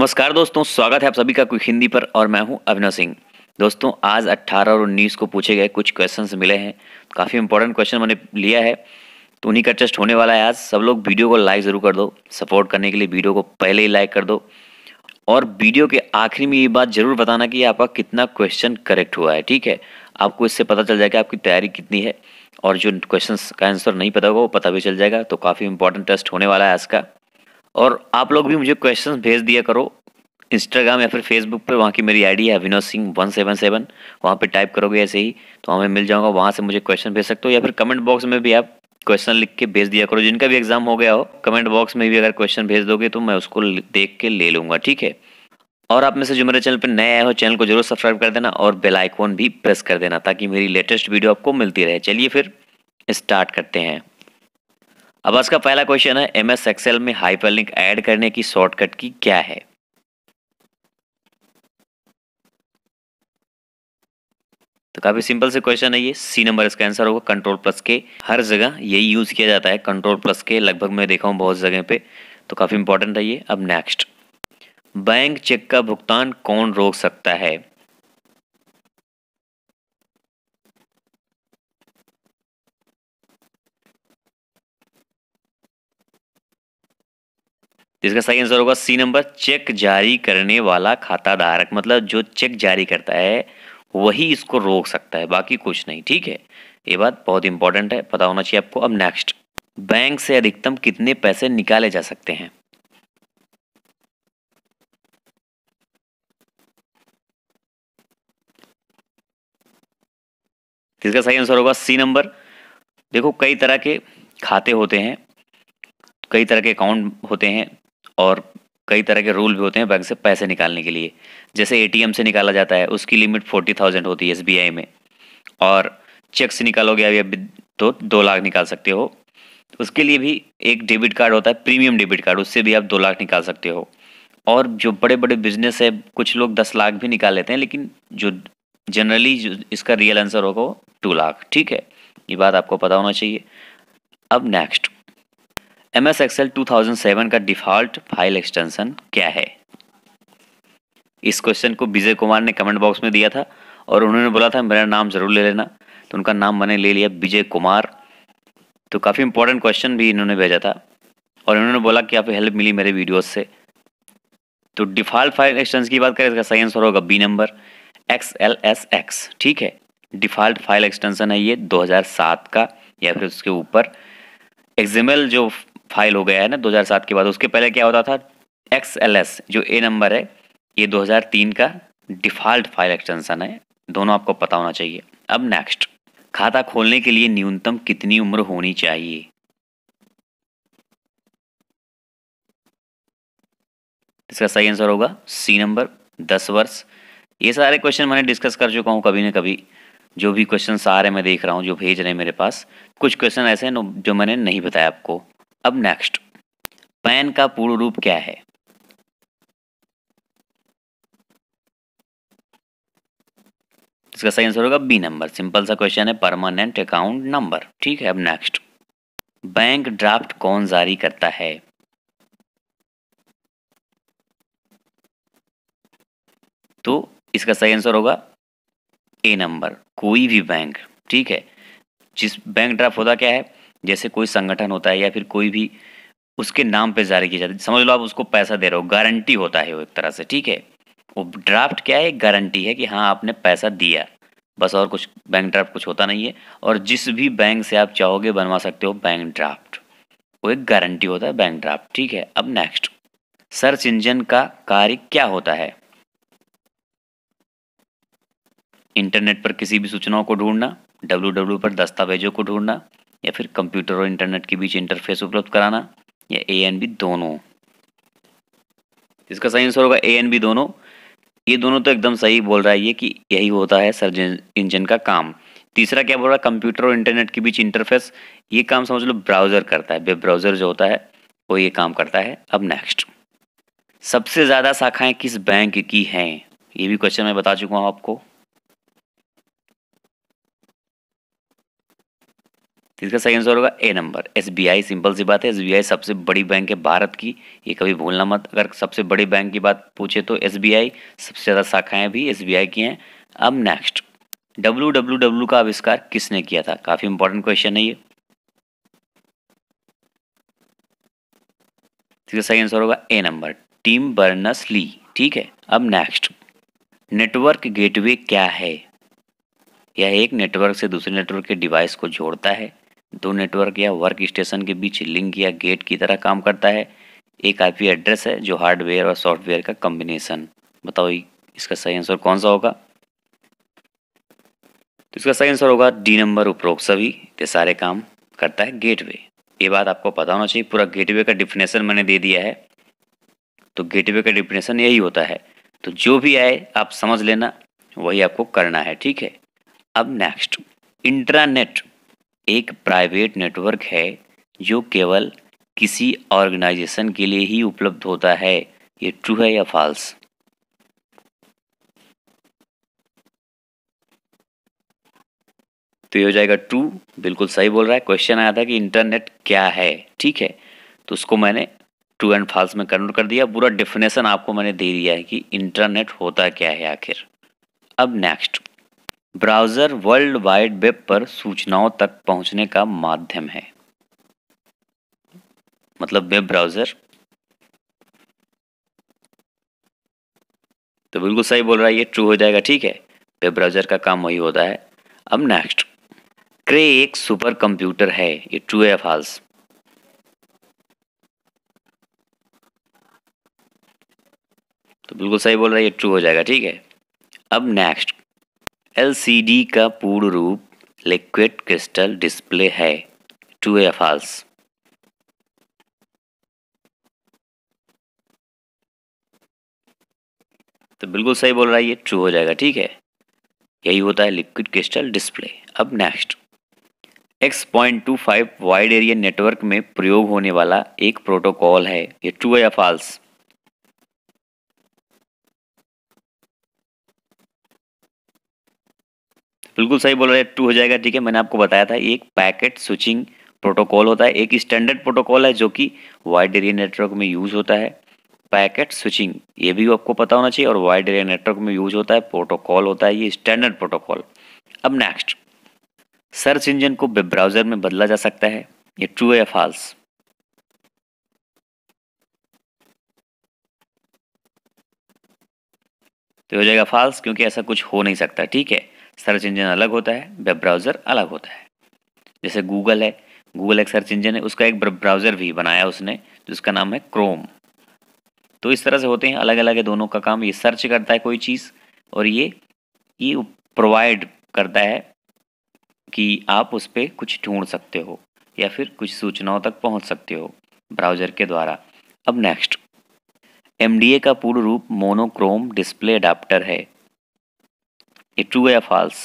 नमस्कार दोस्तों स्वागत है आप सभी का क्विक हिंदी पर और मैं हूं अभिनव सिंह दोस्तों आज 18 और 19 को पूछे गए कुछ क्वेश्चन मिले हैं काफ़ी इंपॉर्टेंट क्वेश्चन मैंने लिया है तो उन्हीं का टेस्ट होने वाला है आज सब लोग वीडियो को लाइक ज़रूर कर दो सपोर्ट करने के लिए वीडियो को पहले ही लाइक कर दो और वीडियो के आखिरी में ये बात ज़रूर बताना कि आपका कितना क्वेश्चन करेक्ट हुआ है ठीक है आपको इससे पता चल जाएगा आपकी तैयारी कितनी है और जो क्वेश्चन का आंसर नहीं पता होगा वो पता भी चल जाएगा तो काफ़ी इंपॉर्टेंट टेस्ट होने वाला है आज का और आप लोग भी मुझे क्वेश्चन भेज दिया करो इंस्टाग्राम या फिर फेसबुक पर वहाँ की मेरी आईडी है Avinod Singh one seven seven वहाँ पर टाइप करोगे ऐसे ही तो हमें मिल जाऊँगा वहाँ से मुझे क्वेश्चन भेज सकते हो या फिर कमेंट बॉक्स में भी आप क्वेश्चन लिख के भेज दिया करो जिनका भी एग्जाम हो गया हो कमेंट बॉक्स में भी अगर क्वेश्चन भेज दोगे तो मैं उसको देख के ले लूँगा ठीक है और आप में से जो मेरे चैनल पर नए आए हो चैनल को जरूर सब्सक्राइब कर देना और बेल आइकॉन भी प्रेस कर देना ताकि मेरी लेटेस्ट वीडियो आपको मिलती रहे चलिए फिर स्टार्ट करते हैं अब आज का पहला क्वेश्चन है एम एस एक्सेल में हाइपरलिंक ऐड करने की शॉर्टकट की क्या है तो काफी सिंपल से क्वेश्चन है ये सी नंबर इसका आंसर होगा कंट्रोल प्लस के हर जगह यही यूज किया जाता है कंट्रोल प्लस के लगभग मैं देखा हूं बहुत जगह पे तो काफी इंपॉर्टेंट है ये अब नेक्स्ट बैंक चेक का भुगतान कौन रोक सकता है जिसका सही आंसर होगा सी नंबर चेक जारी करने वाला खाता धारक मतलब जो चेक जारी करता है वही इसको रोक सकता है बाकी कुछ नहीं ठीक है ये बात बहुत इंपॉर्टेंट है पता होना चाहिए आपको अब नेक्स्ट बैंक से अधिकतम कितने पैसे निकाले जा सकते हैं इसका सही आंसर होगा सी नंबर देखो कई तरह के खाते होते हैं कई तरह के अकाउंट होते हैं और कई तरह के रूल भी होते हैं बैंक से पैसे निकालने के लिए जैसे ए से निकाला जाता है उसकी लिमिट फोर्टी थाउजेंड होती है आई में और चेक से निकालोगे अभी अभी तो दो लाख निकाल सकते हो उसके लिए भी एक डेबिट कार्ड होता है प्रीमियम डेबिट कार्ड उससे भी आप दो लाख निकाल सकते हो और जो बड़े बड़े बिजनेस है कुछ लोग दस लाख भी निकाल लेते हैं लेकिन जो जनरली जो इसका रियल आंसर होगा वो टू लाख ठीक है ये बात आपको पता होना चाहिए अब नेक्स्ट एम एस एक्सएल 2007 का डिफॉल्ट फाइल एक्सटेंशन क्या है इस क्वेश्चन को विजय कुमार ने कमेंट बॉक्स में दिया था और उन्होंने बोला था मेरा नाम ज़रूर ले लेना तो उनका नाम मैंने ले लिया विजय कुमार तो काफ़ी इंपॉर्टेंट क्वेश्चन भी इन्होंने भेजा था और इन्होंने बोला कि आपको हेल्प मिली मेरे वीडियोस से तो डिफ़ॉल्ट फाइल एक्सटेंस की बात करें इसका सही आंसर होगा B number X L S X ठीक है डिफ़ॉल्ट फाइल एक्सटेंशन है ये 2007 का या फिर उसके ऊपर एक्जिमल जो फाइल हो गया है ना 2007 के बाद उसके पहले क्या होता था एक्स जो ए नंबर है ये 2003 का डिफ़ॉल्ट फाइल एक्सटेंशन है दोनों आपको पता होना चाहिए अब नेक्स्ट खाता खोलने के लिए न्यूनतम कितनी उम्र होनी चाहिए इसका सही आंसर होगा सी नंबर दस वर्ष ये सारे क्वेश्चन मैंने डिस्कस कर चुका हूँ कभी ना कभी जो भी क्वेश्चन सारे मैं देख रहा हूँ जो भेज रहे हैं मेरे पास कुछ क्वेश्चन ऐसे हैं जो मैंने नहीं बताया आपको अब नेक्स्ट पैन का पूर्ण रूप क्या है इसका सही आंसर होगा बी नंबर सिंपल सा क्वेश्चन है परमानेंट अकाउंट नंबर ठीक है अब नेक्स्ट बैंक ड्राफ्ट कौन जारी करता है तो इसका सही आंसर होगा ए नंबर कोई भी बैंक ठीक है जिस बैंक ड्राफ्ट होता क्या है जैसे कोई संगठन होता है या फिर कोई भी उसके नाम पे जारी किया जाता है समझ लो आप उसको पैसा दे रहे हो गारंटी होता है वो एक तरह से ठीक है वो ड्राफ्ट क्या है गारंटी है कि हाँ आपने पैसा दिया बस और कुछ बैंक ड्राफ्ट कुछ होता नहीं है और जिस भी बैंक से आप चाहोगे बनवा सकते हो बैंक ड्राफ्ट वो एक गारंटी होता है बैंक ड्राफ्ट ठीक है अब नेक्स्ट सर्च इंजन का कार्य क्या होता है इंटरनेट पर किसी भी सूचनाओं को ढूंढना डब्ल्यू पर दस्तावेजों को ढूंढना या फिर कंप्यूटर और इंटरनेट के बीच इंटरफेस उपलब्ध कराना या ए एन बी दोनों इसका सही आंसर होगा ए एन बी दोनों ये दोनों तो एकदम सही बोल रहा है ये कि यही होता है सर्च इंजन का काम तीसरा क्या बोल रहा है कंप्यूटर और इंटरनेट के बीच इंटरफेस ये काम समझ लो ब्राउज़र करता है वेब ब्राउज़र जो होता है वो ये काम करता है अब नेक्स्ट सबसे ज़्यादा शाखाएं किस बैंक की हैं ये भी क्वेश्चन मैं बता चुका हूँ आपको इसका सही आंसर होगा A number S B I simple सी बात है एस बी आई सबसे बड़ी बैंक है भारत की ये कभी भूलना मत अगर सबसे बड़ी बैंक की बात पूछे तो एस बी आई सबसे ज़्यादा शाखाएँ भी एस बी आई की हैं अब नेक्स्ट डब्ल्यू डब्ल्यू डब्ल्यू का आविष्कार किसने किया था काफ़ी इंपॉर्टेंट क्वेश्चन है ये इसका सही आंसर होगा A number Tim Berners Lee ठीक है अब नेक्स्ट नेटवर्क गेटवे क्या है यह एक नेटवर्क से दूसरे नेटवर्क के डिवाइस को जोड़ता है दो नेटवर्क या वर्क स्टेशन के बीच लिंक या गेट की तरह काम करता है एक आईपी एड्रेस है जो हार्डवेयर और सॉफ्टवेयर का कॉम्बिनेशन बताओ इसका सही आंसर कौन सा होगा तो इसका सही आंसर होगा डी नंबर उपरोक्त सभी ये सारे काम करता है गेटवे ये बात आपको पता होना चाहिए पूरा गेटवे का डिफिनेशन मैंने दे दिया है तो गेटवे का डिफिनेशन यही होता है तो जो भी आए आप समझ लेना वही आपको करना है ठीक है अब नेक्स्ट इंट्रानेट एक प्राइवेट नेटवर्क है जो केवल किसी ऑर्गेनाइजेशन के लिए ही उपलब्ध होता है ये ट्रू है या फॉल्स तो ये हो जाएगा ट्रू बिल्कुल सही बोल रहा है क्वेश्चन आया था कि इंटरनेट क्या है ठीक है तो उसको मैंने ट्रू एंड फॉल्स में कन्वर्ट कर दिया पूरा डेफिनेशन आपको मैंने दे दिया है कि इंटरनेट होता क्या है आखिर अब next browser world wide web पर सूचनाओं तक पहुंचने का माध्यम है मतलब वेब ब्राउज़र तो बिल्कुल सही बोल रहा है ये ट्रू हो जाएगा ठीक है वेब ब्राउज़र का काम वही होता है अब नेक्स्ट क्रे एक सुपर कंप्यूटर है ये ट्रू है फॉल्स तो बिल्कुल सही बोल रहा है ये ट्रू हो जाएगा ठीक है अब नेक्स्ट एलसीडी का पूर्ण रूप लिक्विड क्रिस्टल डिस्प्ले है टू या फॉल्स तो बिल्कुल सही बोल रहा है ये ट्रू हो जाएगा ठीक है यही होता है लिक्विड क्रिस्टल डिस्प्ले अब next X point two five wide area network में प्रयोग होने वाला एक प्रोटोकॉल है ये ट्रू है या फॉल्स बिल्कुल सही बोल रहे हैं टू हो जाएगा ठीक है मैंने आपको बताया था एक पैकेट स्विचिंग प्रोटोकॉल होता है एक स्टैंडर्ड प्रोटोकॉल है जो कि वाइड एरिया नेटवर्क में यूज़ होता है पैकेट स्विचिंग ये भी आपको पता होना चाहिए और वाइड एरिया नेटवर्क में यूज होता है प्रोटोकॉल होता है ये स्टैंडर्ड प्रोटोकॉल अब नेक्स्ट सर्च इंजन को वेब ब्राउजर में बदला जा सकता है ये ट्रू है या फॉल्स तो हो जाएगा फॉल्स क्योंकि ऐसा कुछ हो नहीं सकता ठीक है सर्च इंजन अलग होता है वेब ब्राउज़र अलग होता है जैसे गूगल है गूगल एक सर्च इंजन है उसका एक ब्राउज़र भी बनाया उसने जिसका नाम है क्रोम तो इस तरह से होते हैं अलग अलग है दोनों का काम ये सर्च करता है कोई चीज़ और ये ये प्रोवाइड करता है कि आप उस पर कुछ ढूंढ सकते हो या फिर कुछ सूचनाओं तक पहुंच सकते हो ब्राउज़र के द्वारा अब नेक्स्ट एम का पूर्ण रूप मोनोक्रोम डिस्प्ले अडाप्टर है ये ट्रू है या फॉल्स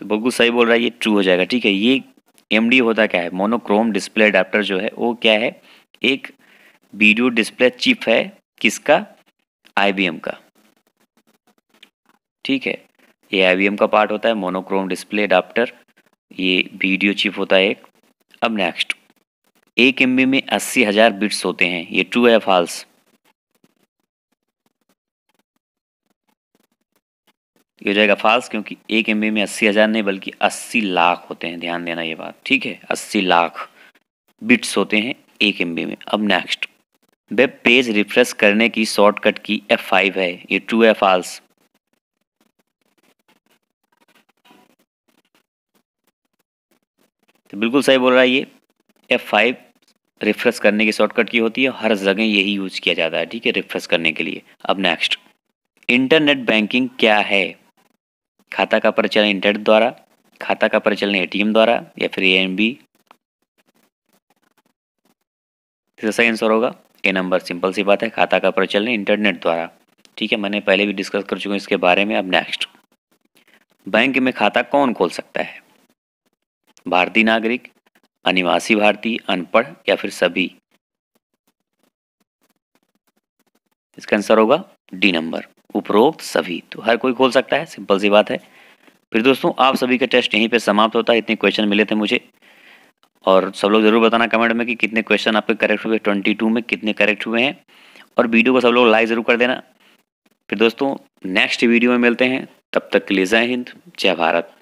तो बग्गू सही बोल रहा है ये ट्रू हो जाएगा ठीक है ये एम होता क्या है मोनोक्रोम डिस्प्ले अडाप्टर जो है वो क्या है एक वीडियो डिस्प्ले चिप है किसका आई का ठीक है ये आई का पार्ट होता है मोनोक्रोम डिस्प्ले अडाप्टर ये वीडियो चिप होता है एक अब नेक्स्ट एक एम में अस्सी हज़ार बिट्स होते हैं ये ट्रू है फॉल्स ये हो जाएगा फाल्स क्योंकि एक एम में अस्सी हज़ार नहीं बल्कि अस्सी लाख होते हैं ध्यान देना ये बात ठीक है अस्सी लाख बिट्स होते हैं एक एम में अब नेक्स्ट वेब पेज रिफ्रेश करने की शॉर्टकट की एफ फाइव है ये ट्रू है फाल्स तो बिल्कुल सही बोल रहा है ये एफ फाइव रिफ्रेश करने की शॉर्टकट की होती है हर जगह यही यूज किया जाता है ठीक है रिफ्रेश करने के लिए अब नेक्स्ट इंटरनेट बैंकिंग क्या है खाता का परिचालन इंटरनेट द्वारा खाता का परिचालन एटीएम द्वारा या फिर ए एम बी इसका सही आंसर होगा ए नंबर सिंपल सी बात है खाता का परिचालन इंटरनेट द्वारा ठीक है मैंने पहले भी डिस्कस कर चुका हूँ इसके बारे में अब नेक्स्ट बैंक में खाता कौन खोल सकता है भारतीय नागरिक अनिवासी भारतीय अनपढ़ या फिर सभी इसका आंसर होगा डी नंबर उपरोक्त सभी तो हर कोई खोल सकता है सिंपल सी बात है फिर दोस्तों आप सभी का टेस्ट यहीं पे समाप्त होता है इतने क्वेश्चन मिले थे मुझे और सब लोग ज़रूर बताना कमेंट में कि कितने क्वेश्चन आपके करेक्ट हुए ट्वेंटी टू में कितने करेक्ट हुए हैं और वीडियो को सब लोग लाइक ज़रूर कर देना फिर दोस्तों नेक्स्ट वीडियो में मिलते हैं तब तक के लिए जय हिंद जय भारत